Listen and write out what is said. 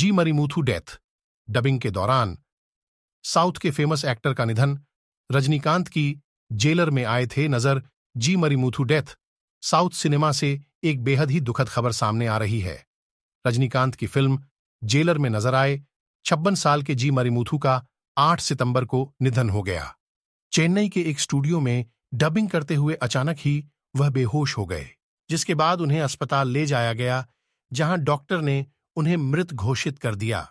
जी Marimuthu death dubbing के दौरान south के फेमस एक्टर का निधन रजनीकांत की जेलर में आए थे नजर G Marimuthu death south cinema से एक बेहद ही दुखद खबर सामने आ रही है रजनीकांत की फिल्म जेलर में नजर आए छप्पन साल के जी मरीमूथू का 8 सितंबर को निधन हो गया चेन्नई के एक स्टूडियो में डबिंग करते हुए अचानक ही वह बेहोश हो गए जिसके बाद उन्हें अस्पताल ले जाया गया जहां डॉक्टर ने उन्हें मृत घोषित कर दिया